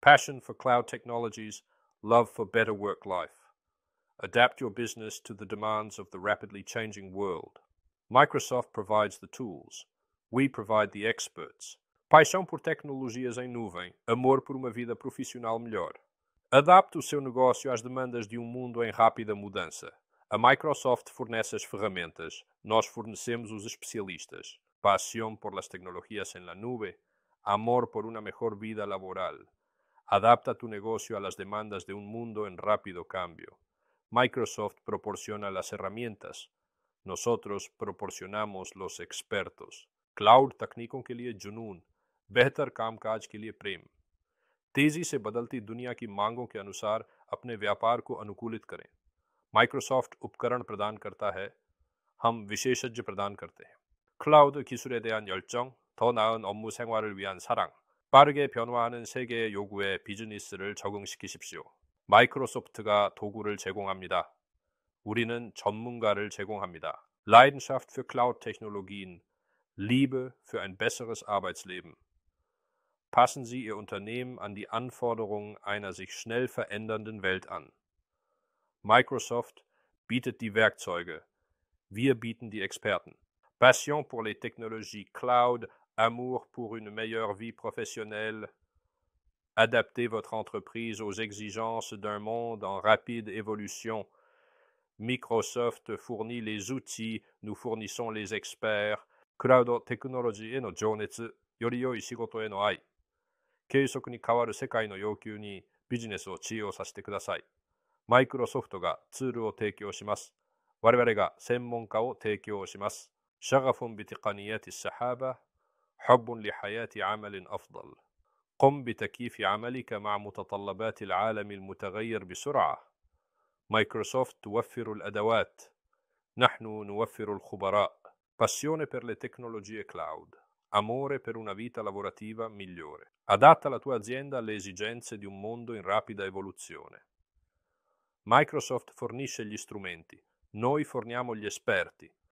passion for cloud technologies, love for better work life. Adapt your business to the demands of the rapidly changing world. Microsoft provides the tools. We provide the experts. Paixão por tecnologias em nuvem, amor por uma vida profissional melhor. Adapte o seu negócio às demandas de um mundo em rápida mudança. A Microsoft fornece as ferramentas, nós fornecemos os especialistas. Paixão por las tecnologías en la nube, amor por una mejor vida laboral. Adapta tu negocio a las demandas de un mundo en rápido cambio. Microsoft proporciona las herramientas. Nosotros proporcionamos los expertos. Cloud तकनीकों के लिए जुनून बेहतर कामकाज के लिए प्रेम तेजी से बदलती दुनिया की मांगों के अनुसार अपने व्यापार को अनुकूलित करें माइक्रोसॉफ्ट उपकरण प्रदान करता है हम विशेषज्ञ प्रदान करते हैं 클라우드 기술에 दयान 열정, 더 나은 업무 생활을 위한 빠르게 변화하는 세계의 요구에 비즈니스를 적응시키십시오. 마이크로소프트가 도구를 제공합니다. 우리는 전문가를 제공합니다. Leidenschaft für Cloud-Technologien, Liebe für ein besseres Arbeitsleben. Passen Sie Ihr Unternehmen an die Anforderungen einer sich schnell verändernden Welt an. Microsoft bietet die Werkzeuge. Wir bieten die Experten. Passion pour les technologies cloud, Amour pour une meilleure vie professionnelle. Adaptez votre entreprise aux exigences d'un monde en rapide évolution. Microsoft fournit les outils, nous fournissons les experts. Cloud Technology et notre jounetsu, yori yoi shigoto et no ai. Keishoku ni kawaru sekai no youkyuu ni business wo chiou sasete kudasai. Microsoft ga tsuru wo teikyou shimasu. Wareware ga senmonka wo teikyou shimasu. Shaghafun bi sahaba حب لحياه عمل افضل قم بتكييف عملك مع متطلبات العالم المتغير بسرعه مايكروسوفت توفر الادوات نحن نوفر الخبراء passione per le tecnologie cloud amore per una vita lavorativa migliore adatta la tua azienda alle esigenze di un mondo in rapida evoluzione Microsoft fornisce gli strumenti noi forniamo gli esperti